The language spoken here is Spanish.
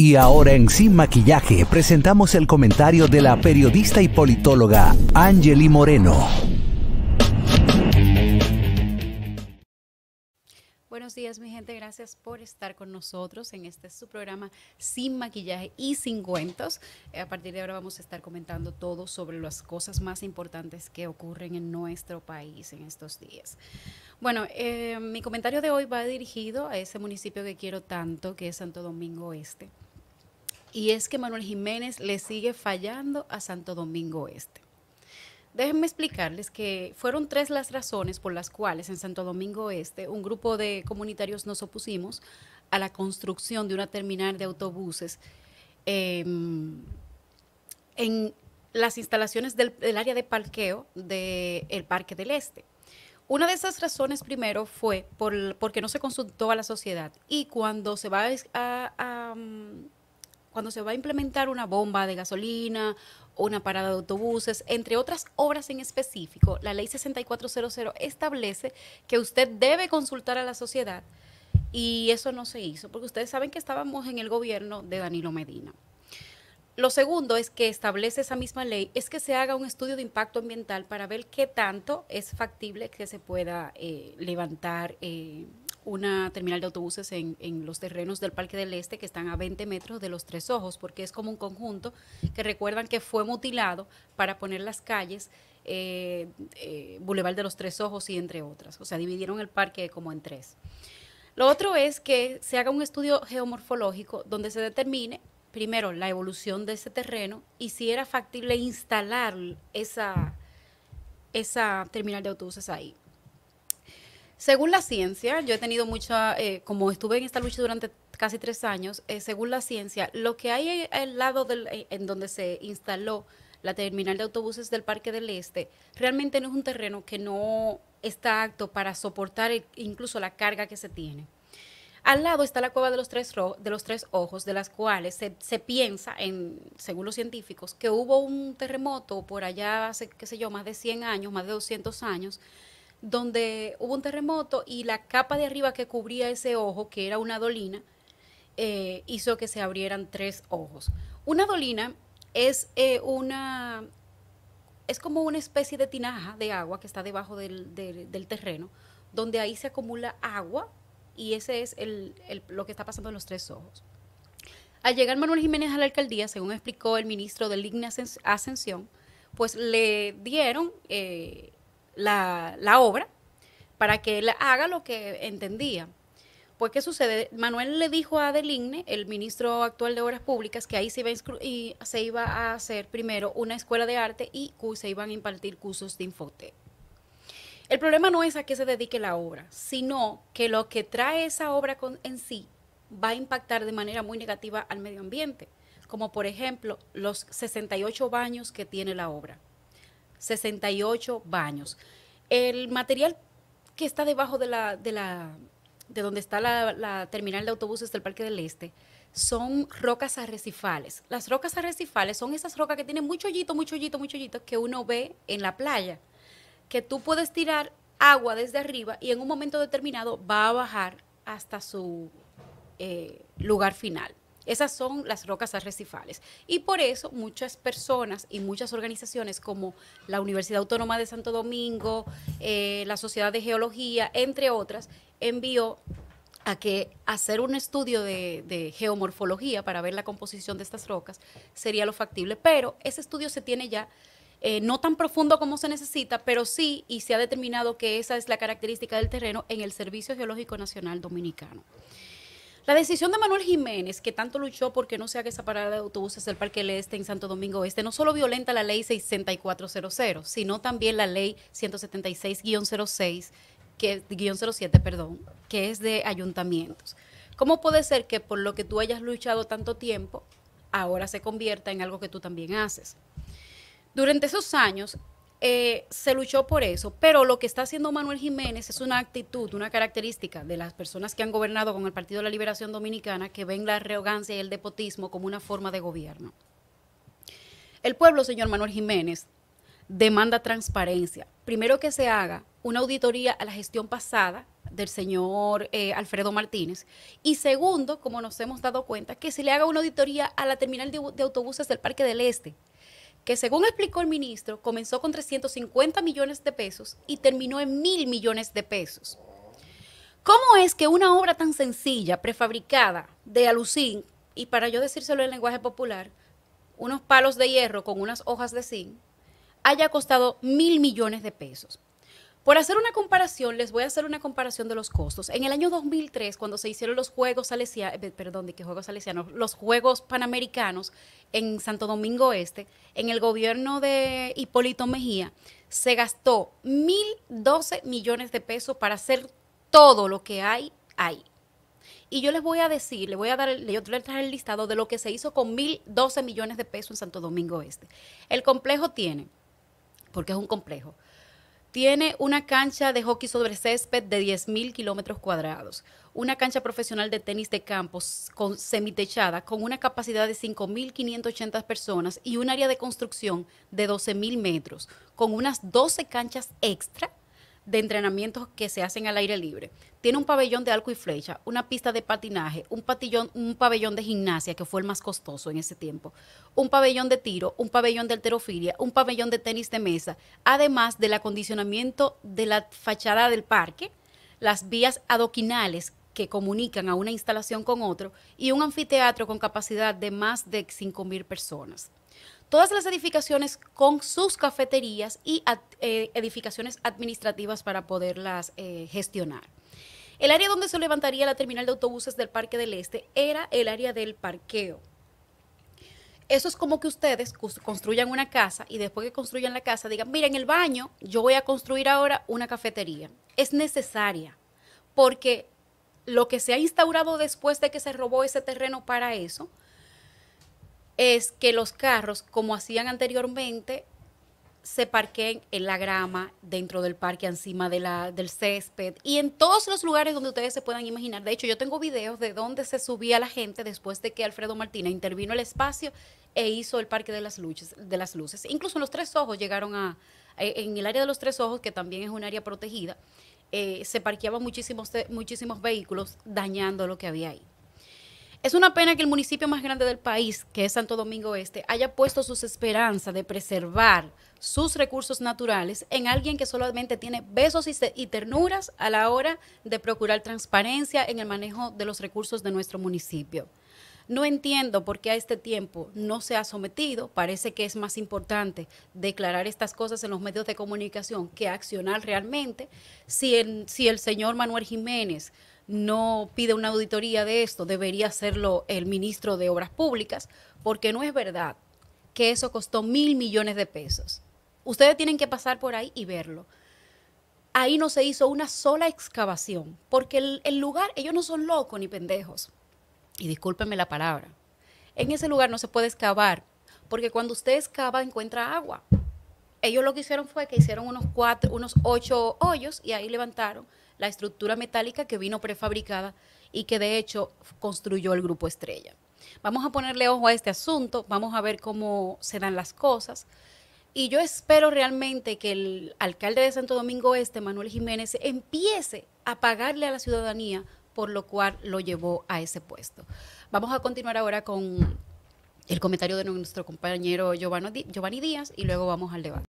Y ahora en Sin Maquillaje presentamos el comentario de la periodista y politóloga Angeli Moreno. Buenos días mi gente, gracias por estar con nosotros en este su programa Sin Maquillaje y Sin Cuentos. Eh, a partir de ahora vamos a estar comentando todo sobre las cosas más importantes que ocurren en nuestro país en estos días. Bueno, eh, mi comentario de hoy va dirigido a ese municipio que quiero tanto, que es Santo Domingo Este. Y es que Manuel Jiménez le sigue fallando a Santo Domingo Este. Déjenme explicarles que fueron tres las razones por las cuales en Santo Domingo Este un grupo de comunitarios nos opusimos a la construcción de una terminal de autobuses em, en las instalaciones del, área de parqueo del Parque del Este. Una de esas razones primero fue por, porque no se consultó a la sociedad y cuando se va a, cuando se va a implementar una bomba de gasolina, una parada de autobuses, entre otras obras en específico, la ley 6400 establece que usted debe consultar a la sociedad y eso no se hizo, porque ustedes saben que estábamos en el gobierno de Danilo Medina. Lo segundo es que establece esa misma ley, es que se haga un estudio de impacto ambiental para ver qué tanto es factible que se pueda eh, levantar eh, una terminal de autobuses en, los terrenos del Parque del Este que están a 20 metros de los Tres Ojos, porque es como un conjunto que recuerdan que fue mutilado para poner las calles eh, eh, Boulevard de los Tres Ojos y entre otras. O sea, dividieron el parque como en tres. Lo otro es que se haga un estudio geomorfológico donde se determine primero la evolución de ese terreno y si era factible instalar esa, esa terminal de autobuses ahí. Según la ciencia, yo he tenido mucha, eh, como estuve en esta lucha durante casi tres años, eh, según la ciencia, lo que hay al lado del, eh, en donde se instaló la terminal de autobuses del Parque del Este, realmente no es un terreno que no está apto para soportar incluso la carga que se tiene. Al lado está la cueva de los tres, ro de los tres ojos, de las cuales se, piensa, en, según los científicos, que hubo un terremoto por allá hace, qué sé yo, más de 100 años, más de 200 años, donde hubo un terremoto y la capa de arriba que cubría ese ojo, que era una dolina, eh, hizo que se abrieran tres ojos. Una dolina es eh, una es como una especie de tinaja de agua que está debajo del, terreno, donde ahí se acumula agua y ese es lo que está pasando en los tres ojos. Al llegar Manuel Jiménez a la alcaldía, según explicó el ministro de Ligna Ascensión, pues le dieron eh, la, obra para que él haga lo que entendía. Pues, ¿qué sucede? Manuel le dijo a Deligne, el ministro actual de Obras Públicas, que ahí se iba, a y se iba a hacer primero una escuela de arte y se iban a impartir cursos de infote. El problema no es a qué se dedique la obra, sino que lo que trae esa obra en sí va a impactar de manera muy negativa al medio ambiente, como por ejemplo los 68 baños que tiene la obra. 68 baños. El material que está debajo de la, de la, de donde está la, terminal de autobuses del Parque del Este, son rocas arrecifales. Las rocas arrecifales son esas rocas que tienen mucho hoyitos, muchos hoyitos, muchos que uno ve en la playa, que tú puedes tirar agua desde arriba y en un momento determinado va a bajar hasta su eh, lugar final. Esas son las rocas arrecifales. Y por eso muchas personas y muchas organizaciones como la Universidad Autónoma de Santo Domingo, eh, la Sociedad de Geología, entre otras, envió a que hacer un estudio de, geomorfología para ver la composición de estas rocas sería lo factible. Pero ese estudio se tiene ya, eh, no tan profundo como se necesita, pero sí, y se ha determinado que esa es la característica del terreno en el Servicio Geológico Nacional Dominicano. La decisión de Manuel Jiménez, que tanto luchó porque no se haga esa parada de autobuses del Parque leste Este en Santo Domingo Este, no solo violenta la ley 6400, sino también la ley 176-06, que, 07, perdón, que es de ayuntamientos. ¿Cómo puede ser que por lo que tú hayas luchado tanto tiempo, ahora se convierta en algo que tú también haces? Durante esos años, eh, se luchó por eso, pero lo que está haciendo Manuel Jiménez es una actitud, una característica de las personas que han gobernado con el Partido de la Liberación Dominicana que ven la arrogancia y el depotismo como una forma de gobierno. El pueblo, señor Manuel Jiménez, demanda transparencia. Primero que se haga una auditoría a la gestión pasada del señor eh, Alfredo Martínez. Y segundo, como nos hemos dado cuenta, que se le haga una auditoría a la terminal de autobuses del Parque del Este que según explicó el ministro, comenzó con 350 millones de pesos y terminó en mil millones de pesos. ¿Cómo es que una obra tan sencilla, prefabricada, de alucín, y para yo decírselo en lenguaje popular, unos palos de hierro con unas hojas de zinc, haya costado mil millones de pesos? Por hacer una comparación, les voy a hacer una comparación de los costos. En el año 2003, cuando se hicieron los Juegos Salesianos, eh, perdón, de qué Juegos los Juegos Panamericanos en Santo Domingo Este, en el gobierno de Hipólito Mejía, se gastó 1.012 millones de pesos para hacer todo lo que hay ahí. Y yo les voy a decir, les voy a dar el, les el listado de lo que se hizo con 1.012 millones de pesos en Santo Domingo Este. El complejo tiene, porque es un complejo, tiene una cancha de hockey sobre césped de 10.000 kilómetros cuadrados, una cancha profesional de tenis de campo con semitechada con una capacidad de 5.580 personas y un área de construcción de 12.000 metros, con unas 12 canchas extra de entrenamientos que se hacen al aire libre. Tiene un pabellón de arco y flecha, una pista de patinaje, un, un pabellón de gimnasia, que fue el más costoso en ese tiempo, un pabellón de tiro, un pabellón de alterofilia, un pabellón de tenis de mesa, además del acondicionamiento de la fachada del parque, las vías adoquinales que comunican a una instalación con otro y un anfiteatro con capacidad de más de 5.000 personas todas las edificaciones con sus cafeterías y eh, edificaciones administrativas para poderlas eh, gestionar. El área donde se levantaría la terminal de autobuses del Parque del Este era el área del parqueo. Eso es como que ustedes construyan una casa y después que construyan la casa digan, miren, el baño yo voy a construir ahora una cafetería. Es necesaria porque lo que se ha instaurado después de que se robó ese terreno para eso, es que los carros, como hacían anteriormente, se parquen en la grama, dentro del parque, encima de la, del césped y en todos los lugares donde ustedes se puedan imaginar. De hecho, yo tengo videos de donde se subía la gente después de que Alfredo Martínez intervino el espacio e hizo el Parque de las Luces. De las luces. Incluso en los Tres Ojos llegaron a, e, en el área de los Tres Ojos, que también es un área protegida, eh, se parqueaban muchísimos, muchísimos vehículos dañando lo que había ahí. Es una pena que el municipio más grande del país, que es Santo Domingo Este, haya puesto sus esperanzas de preservar sus recursos naturales en alguien que solamente tiene besos y, ternuras a la hora de procurar transparencia en el manejo de los recursos de nuestro municipio. No entiendo por qué a este tiempo no se ha sometido. Parece que es más importante declarar estas cosas en los medios de comunicación que accionar realmente. si el señor Manuel Jiménez no pide una auditoría de esto, debería hacerlo el ministro de Obras Públicas, porque no es verdad que eso costó mil millones de pesos. Ustedes tienen que pasar por ahí y verlo. Ahí no se hizo una sola excavación, porque el, lugar, ellos no son locos ni pendejos. Y discúlpenme la palabra. En ese lugar no se puede excavar, porque cuando usted excava encuentra agua. Ellos lo que hicieron fue que hicieron unos cuatro, unos ocho hoyos y ahí levantaron la estructura metálica que vino prefabricada y que de hecho construyó el grupo Estrella. Vamos a ponerle ojo a este asunto, vamos a ver cómo se dan las cosas. Y yo espero realmente que el alcalde de Santo Domingo Este, Manuel Jiménez, empiece a pagarle a la ciudadanía por lo cual lo llevó a ese puesto. Vamos a continuar ahora con el comentario de nuestro compañero Giovanni Díaz y luego vamos al debate.